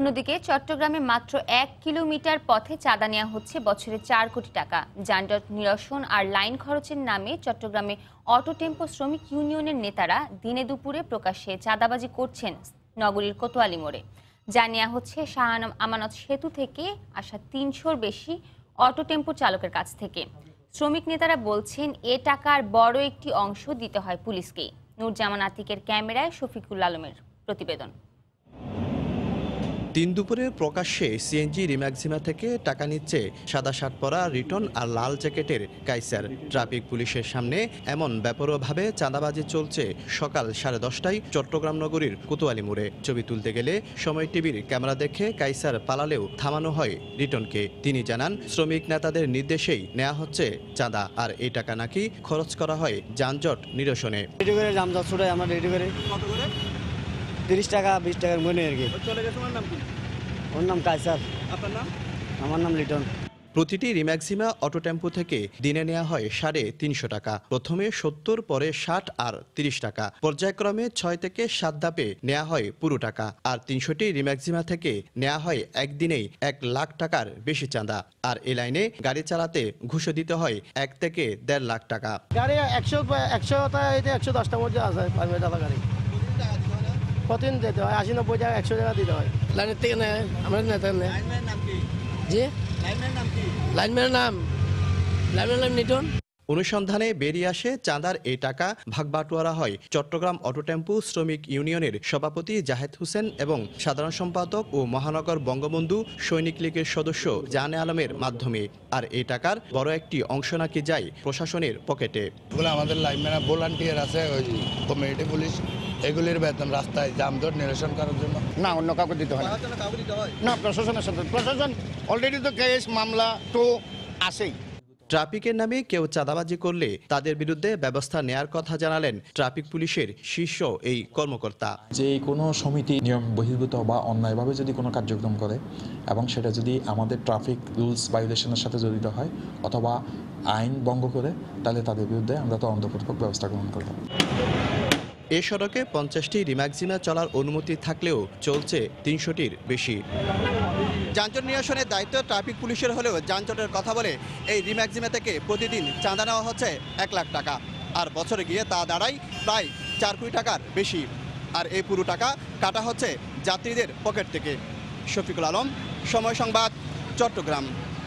অন্যদিকে চট্টগ্রামে মাত্র এক কিলোমিটার পথে চাঁদা নেওয়া হচ্ছে বছরে চার কোটি টাকা যানজট নিরসন আর লাইন খরচের নামে চট্টগ্রামে অটো টেম্পো শ্রমিক ইউনিয়নের নেতারা দিনে দুপুরে প্রকাশ্যে চাঁদাবাজি করছেন নগরীর কোতোয়ালি মোড়ে যা নেওয়া হচ্ছে শাহান আমানত সেতু থেকে আসা তিনশোর বেশি অটো টেম্পো চালকের কাছ থেকে শ্রমিক নেতারা বলছেন এ টাকার বড় একটি অংশ দিতে হয় পুলিশকেই নুরজামান আতিকের ক্যামেরায় শফিকুল আলমের প্রতিবেদন দিন দুপুরে প্রকাশ্যে সিএনজি রিম্যাক্সিমা থেকে টাকা নিচ্ছে সাদা শার্ট পরা রিটন আর লাল জ্যাকেটের কাইসার ট্রাফিক পুলিশের সামনে এমন ব্যাপরভাবে চাঁদাবাজি চলছে সকাল সাড়ে দশটায় চট্টগ্রাম নগরীর কোতোয়ালি মোড়ে ছবি তুলতে গেলে সময় টিভির ক্যামেরা দেখে কাইসার পালালেও থামানো হয় রিটনকে তিনি জানান শ্রমিক নেতাদের নির্দেশেই নেওয়া হচ্ছে চাঁদা আর এই টাকা নাকি খরচ করা হয় যানজট নিরসনে রেডি করে যানজট আমরা রেডি করে তিরিশ টাকা বিশ টাকার মনে আর কি ওর নাম কায়সার আপনার নাম আমার নাম লিটন প্রতিটি রিম্যাক্সিমা অটো টেম্পো থেকে দিনে নেওয়া হয় সাড়ে তিনশো টাকা প্রথমে সত্তর পরে ষাট আর তিরিশ টাকা পর্যায়ক্রমে ছয় থেকে সাত ধাপে নেওয়া হয় পুরো টাকা আর তিনশোটি রিম্যাক্সিমা থেকে নেওয়া হয় একদিনেই এক লাখ টাকার বেশি চাঁদা আর এ লাইনে গাড়ি চালাতে ঘুষ দিতে হয় এক থেকে দেড় লাখ টাকা গাড়ি একশো একশো একশো দশটা মধ্যে আছে গাড়ি প্রতিদিন দিতে হয় আশি নব্বই টাকা একশো টাকা দিতে হয় লাইনের থেকে নেয় নেতা নেয় জি লাইনম্যানের নাম লাইনম্যানের নাম নিটন অনুসন্ধানে বেরিয়ে আসে চাঁদার এ টাকা ভাগবাটোয়ারা হয় চট্টগ্রাম অটো টেম্পু শ্রমিক ইউনিয়নের সভাপতি জাহেদ হোসেন এবং সাধারণ সম্পাদক ও মহানগর বঙ্গবন্ধু সৈনিক লীগের সদস্য জানে আলমের মাধ্যমে আর এ টাকার বড় একটি অংশ নাকি যায় প্রশাসনের পকেটে বলে আমাদের লাইনম্যান ভলান্টিয়ার আছে কমিউনিটি পুলিশ এগুলির বেতন রাস্তায় জামজট নিরসন করার জন্য না অন্য কাউকে দিতে হয় না প্রশাসনের সাথে প্রশাসন অলরেডি তো কেস মামলা তো আসেই ট্রাফিকের নামে কেউ চাঁদাবাজি করলে তাদের বিরুদ্ধে ব্যবস্থা নেয়ার কথা জানালেন ট্রাফিক পুলিশের শীর্ষ এই কর্মকর্তা যে কোনো সমিতি নিয়ম বহির্ভূত বা অন্যায়ভাবে যদি কোনো কার্যক্রম করে এবং সেটা যদি আমাদের ট্রাফিক রুলস ভাইলেশনের সাথে জড়িত হয় অথবা আইন ভঙ্গ করে তাহলে তাদের বিরুদ্ধে আমরা তদন্তপূর্বক ব্যবস্থা গ্রহণ করব এ সড়কে পঞ্চাশটি রিম্যাক্সিমা চলার অনুমতি থাকলেও চলছে তিনশোটির বেশি যানজট নিরসনের দায়িত্ব ট্রাফিক পুলিশের হলেও যানজটের কথা বলে এই রিম্যাক্সিমা থেকে প্রতিদিন চাঁদা নেওয়া হচ্ছে এক লাখ টাকা আর বছরে গিয়ে তা দাঁড়ায় প্রায় চার কোটি টাকার বেশি আর এই পুরো টাকা কাটা হচ্ছে যাত্রীদের পকেট থেকে শফিকুল আলম সময় সংবাদ চট্টগ্রাম